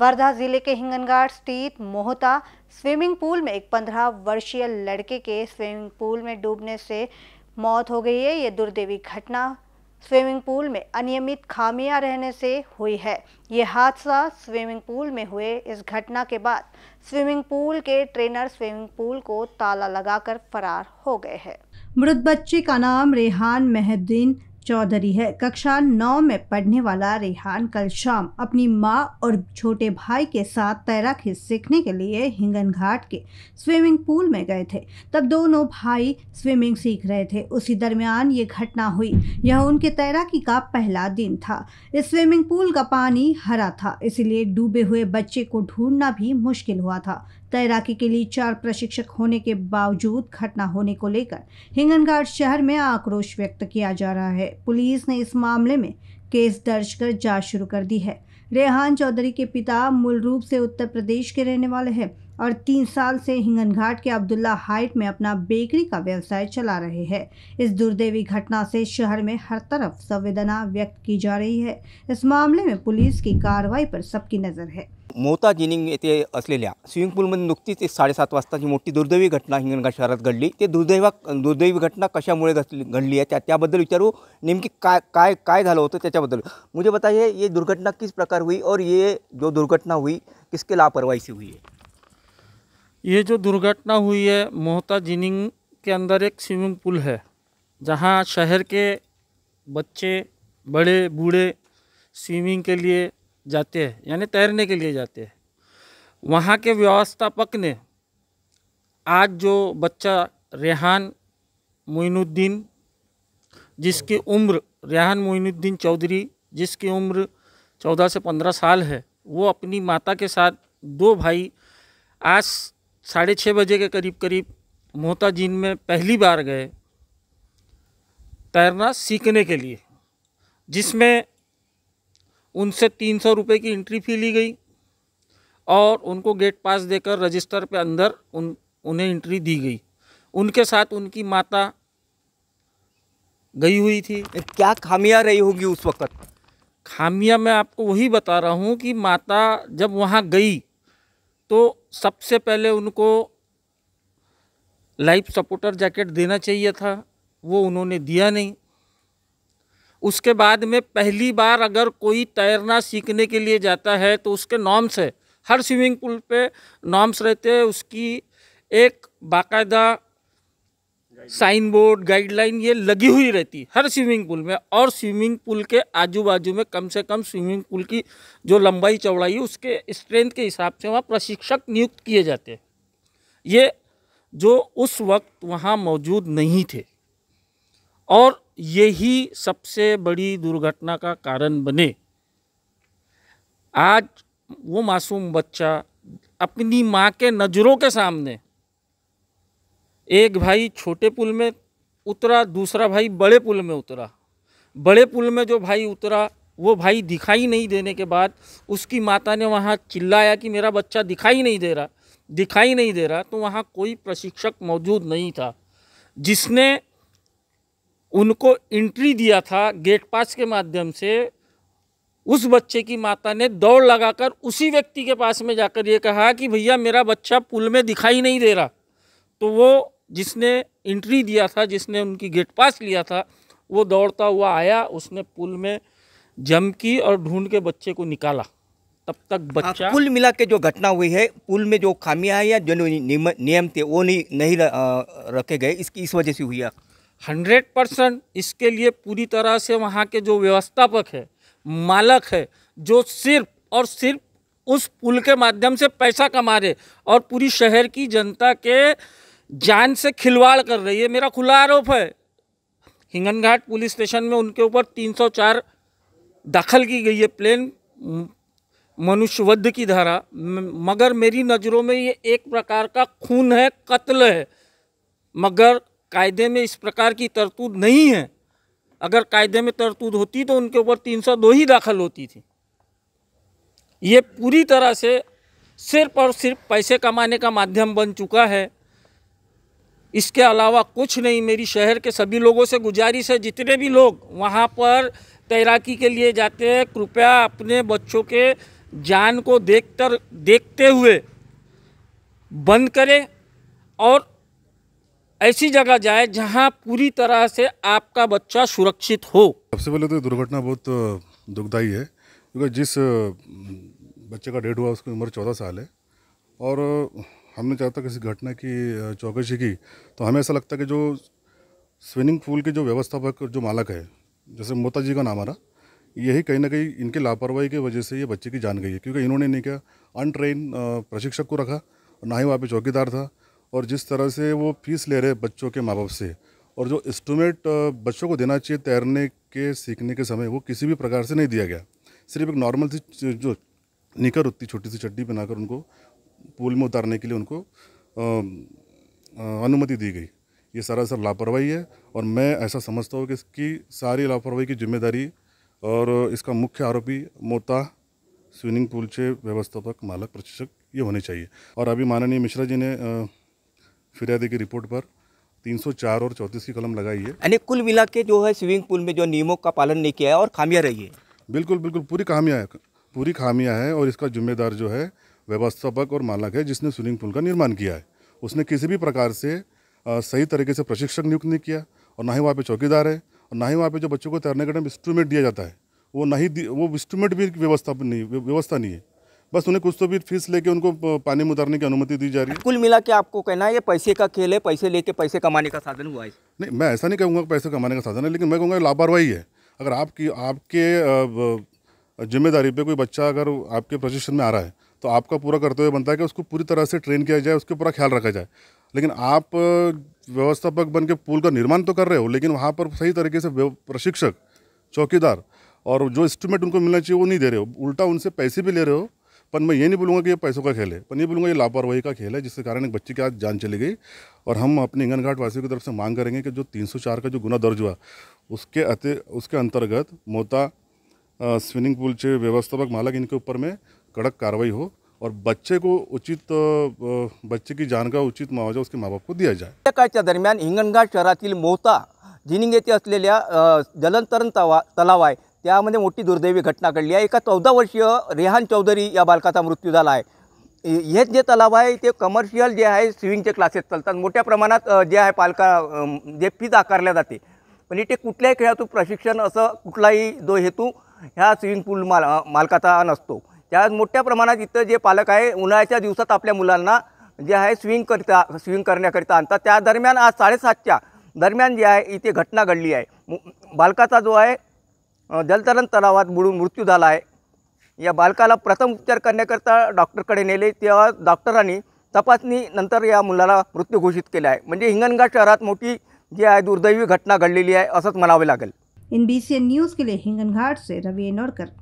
वर्धा जिले के हिंगनगाड स्थित मोहता स्विमिंग पूल में एक पंद्रह वर्षीय लड़के के स्विमिंग पूल में डूबने से मौत हो गई है ये दुर्देवी घटना स्विमिंग पूल में अनियमित खामियां रहने से हुई है ये हादसा स्विमिंग पूल में हुए इस घटना के बाद स्विमिंग पूल के ट्रेनर स्विमिंग पूल को ताला लगाकर फरार हो गए हैं मृत बच्चे का नाम रेहान महद्दीन चौधरी है कक्षा नौ में पढ़ने वाला रेहान कल शाम अपनी माँ और छोटे भाई के साथ तैराकी सीखने के लिए हिंगन घाट के स्विमिंग पूल में गए थे तब दोनों भाई स्विमिंग सीख रहे थे उसी दरमियान ये घटना हुई यह उनके तैराकी का पहला दिन था इस स्विमिंग पूल का पानी हरा था इसलिए डूबे हुए बच्चे को ढूंढना भी मुश्किल हुआ था तैराकी के लिए चार प्रशिक्षक होने के बावजूद घटना होने को लेकर हिंगनघाट शहर में आक्रोश व्यक्त किया जा रहा है पुलिस ने इस मामले में केस दर्ज कर जांच शुरू कर दी है रेहान चौधरी के पिता मूल रूप से उत्तर प्रदेश के रहने वाले हैं और तीन साल से हिंगन घाट के अब्दुल्ला हाइट में अपना बेकरी का व्यवसाय चला रहे हैं इस दुर्दैवी घटना से शहर में हर तरफ संवेदना व्यक्त की जा रही है इस मामले में पुलिस की कारवाई पर सबकी नज़र है मोहता जिनिंग येथे असलेल्या स्विमिंग पूलमध्ये नुकतीच एक साडेसात वाजताची मोठी दुर्दैवी घटना हिंगणघाट शहरात घडली ते दुर्दैवा दुर्दैवी घटना कशामुळे घडली घडली आहे त्या त्याबद्दल विचारू नेमकी काय काय काय झालं होतं त्याच्याबद्दल मुझे बताइए ये दुर्घटना किस प्रकार हुई और ये जो दुर्घटना हुई किसके लापरवाही से हुई है ये जो दुर्घटना हुई है मोहता जिनिंग के अंदर एक स्विमिंग पूल है जहाँ शहर के बच्चे बड़े बूढ़े स्विमिंग के लिए जाते हैं यानी तैरने के लिए जाते हैं वहाँ के व्यवस्थापक ने आज जो बच्चा रेहान मोइनुद्दीन जिसकी उम्र रेहान मोइनुद्दीन चौधरी जिसकी उम्र चौदह से पंद्रह साल है वो अपनी माता के साथ दो भाई आज साढ़े छः बजे के करीब करीब मोहताजीन में पहली बार गए तैरना सीखने के लिए जिसमें उनसे तीन सौ रुपये की एंट्री फ़ी ली गई और उनको गेट पास देकर रजिस्टर पे अंदर उन उन्हें एंट्री दी गई उनके साथ उनकी माता गई हुई थी क्या खामियां रही होगी उस वक्त खामियां मैं आपको वही बता रहा हूँ कि माता जब वहाँ गई तो सबसे पहले उनको लाइफ सपोर्टर जैकेट देना चाहिए था वो उन्होंने दिया नहीं उसके बाद में पहली बार अगर कोई तैरना सीखने के लिए जाता है तो उसके नॉर्म्स है हर स्विमिंग पूल पे नॉर्म्स रहते हैं उसकी एक बाकायदा साइन बोर्ड गाइडलाइन ये लगी हुई रहती है हर स्विमिंग पूल में और स्विमिंग पूल के आजू बाजू में कम से कम स्विमिंग पूल की जो लंबाई चौड़ाई है उसके स्ट्रेंथ के हिसाब से वहाँ प्रशिक्षक नियुक्त किए जाते हैं ये जो उस वक्त वहाँ मौजूद नहीं थे और यही सबसे बड़ी दुर्घटना का कारण बने आज वो मासूम बच्चा अपनी माँ के नज़रों के सामने एक भाई छोटे पुल में उतरा दूसरा भाई बड़े पुल में उतरा बड़े पुल में जो भाई उतरा वो भाई दिखाई नहीं देने के बाद उसकी माता ने वहाँ चिल्लाया कि मेरा बच्चा दिखाई नहीं दे रहा दिखाई नहीं दे रहा तो वहाँ कोई प्रशिक्षक मौजूद नहीं था जिसने उनको एंट्री दिया था गेट पास के माध्यम से उस बच्चे की माता ने दौड़ लगाकर उसी व्यक्ति के पास में जाकर ये कहा कि भैया मेरा बच्चा पुल में दिखाई नहीं दे रहा तो वो जिसने इंट्री दिया था जिसने उनकी गेट पास लिया था वो दौड़ता हुआ आया उसने पुल में जम की और ढूंढ के बच्चे को निकाला तब तक हाँ, बच्चा तो कुल मिला के जो घटना हुई है पुल में जो खामियां आई या जो नियम, नियम थे वो नहीं नहीं रखे गए इसकी इस वजह से हुई है हंड्रेड परसेंट इसके लिए पूरी तरह से वहाँ के जो व्यवस्थापक है मालक है जो सिर्फ और सिर्फ उस पुल के माध्यम से पैसा कमा रहे और पूरी शहर की जनता के जान से खिलवाड़ कर रही है मेरा खुला आरोप है हिंगन घाट पुलिस स्टेशन में उनके ऊपर 304 दाखिल की गई है प्लेन मनुष्यवध की धारा मगर मेरी नज़रों में ये एक प्रकार का खून है कत्ल है मगर कायदे में इस प्रकार की तरतूद नहीं है अगर कायदे में तरतूद होती तो उनके ऊपर 302 ही दाखिल होती थी ये पूरी तरह से सिर्फ और सिर्फ पैसे कमाने का माध्यम बन चुका है इसके अलावा कुछ नहीं मेरी शहर के सभी लोगों से गुजारिश है जितने भी लोग वहाँ पर तैराकी के लिए जाते हैं कृपया अपने बच्चों के जान को देखकर देखते हुए बंद करें और ऐसी जगह जाए जहाँ पूरी तरह से आपका बच्चा सुरक्षित हो सबसे पहले तो दुर्घटना बहुत दुखदायी है क्योंकि जिस बच्चे का डेड हुआ उसकी उम्र चौदह साल है और हमने जहाँ तक किसी घटना की चौकसी की तो हमें ऐसा लगता है कि जो स्विमिंग पूल के जो व्यवस्थापक जो मालक है जैसे मोता जी का नाम आ रहा यही कहीं ना कहीं इनके लापरवाही की वजह से ये बच्चे की जान गई है क्योंकि इन्होंने नहीं किया अनट्रेन प्रशिक्षक को रखा और ना ही वहाँ पे चौकीदार था और जिस तरह से वो फीस ले रहे बच्चों के माँ बाप से और जो इस्टूमेट बच्चों को देना चाहिए तैरने के सीखने के समय वो किसी भी प्रकार से नहीं दिया गया सिर्फ एक नॉर्मल सी जो निकर होती छोटी सी चड्डी बनाकर उनको पुल में उतारने के लिए उनको अनुमति दी गई ये सरासर लापरवाही है और मैं ऐसा समझता हूँ कि इसकी सारी लापरवाही की जिम्मेदारी और इसका मुख्य आरोपी मोता स्विमिंग पूल के व्यवस्थापक मालक प्रशिक्षक ये होने चाहिए और अभी माननीय मिश्रा जी ने फिरियादी की रिपोर्ट पर 304 और 34 की कलम लगाई है यानी कुल मिला के जो है स्विमिंग पूल में जो नियमों का पालन नहीं किया है और खामियां रही है बिल्कुल बिल्कुल पूरी खामियाँ है पूरी खामियाँ है और इसका जिम्मेदार जो है व्यवस्थापक और मालक है जिसने स्विमिंग पूल का निर्माण किया है उसने किसी भी प्रकार से सही तरीके से प्रशिक्षक नियुक्त नहीं किया और ना ही वहाँ पर चौकीदार है और ना ही वहाँ पर जो बच्चों को तैरने का टाइम इंस्ट्रूमेंट दिया जाता है वो नहीं वो इंस्ट्रूमेंट भी व्यवस्था नहीं व्यवस्था नहीं है बस उन्हें कुछ तो भी फीस लेके उनको पानी में उतारने की अनुमति दी जा रही है कुल मिला के आपको कहना है ये पैसे का खेल है पैसे लेके पैसे कमाने का साधन हुआ है नहीं मैं ऐसा नहीं कहूँगा पैसे कमाने का साधन है लेकिन मैं कहूँगा लापरवाही है अगर आपकी आपके जिम्मेदारी पे कोई बच्चा अगर आपके प्रशिक्षण में आ रहा है तो आपका पूरा कर्तव्य बनता है कि उसको पूरी तरह से ट्रेन किया जाए उसके पूरा ख्याल रखा जाए लेकिन आप व्यवस्थापक बन के पुल का निर्माण तो कर रहे हो लेकिन वहाँ पर सही तरीके से प्रशिक्षक चौकीदार और जो इस्टीमेट उनको मिलना चाहिए वो नहीं दे रहे हो उल्टा उनसे पैसे भी ले रहे हो पर मैं ये नहीं बोलूँगा कि ये पैसों का खेल है पर ये बोलूँगा ये लापरवाही का खेल है जिसके कारण एक बच्चे की आज जान चली गई और हम अपने इंगन घाट वासियों की तरफ से मांग करेंगे कि जो 304 का जो गुना दर्ज हुआ उसके अति उसके अंतर्गत मोता स्विमिंग पूल व्यवस्थापक मालक इनके ऊपर में कड़क कार्रवाई हो और बच्चे को उचित बच्चे की जान का उचित मुआवजा उसके माँ बाप को दिया जाए दरम्यान हिंगणघाट शहरातील मोहता जिनिंग येथे असलेल्या जलंतरण तवा तलाव आहे त्यामध्ये मोठी दुर्दैवी घटना घडली आहे एका चौदा वर्षीय रेहान चौधरी या बालकाचा मृत्यू झाला आहे हे जे तलाव आहे ते कमर्शियल जे आहे स्विमिंगचे क्लासेस चालतात मोठ्या प्रमाणात जे आहे पालका जे फीज आकारल्या जाते पण इथे कुठल्याही खेळातून प्रशिक्षण असं कुठलाही जो हेतू ह्या स्विमिंग पूल माल मालकाचा नसतो त्या मोठ्या प्रमाणात इथं जे पालक आहे उन्हाळ्याच्या दिवसात आपल्या मुलांना जे आहे स्विंग करता स्विंग करण्याकरिता आणतात त्या दरम्यान आज साडेसातच्या दरम्यान जे आहे इथे घटना घडली आहे बालकाचा जो आहे जलतरण तलावात बुडून मृत्यू झाला आहे या बालकाला प्रथम उपचार करण्याकरता डॉक्टरकडे नेले तेव्हा डॉक्टरांनी तपासणी नंतर या मुलाला मृत्यू घोषित केला आहे म्हणजे हिंगणघाट शहरात मोठी जी आहे दुर्दैवी घटना घडलेली आहे असंच म्हणावे लागेल इन बी न्यूज़ के लिए हिंगन घाट से रवि नोड़कर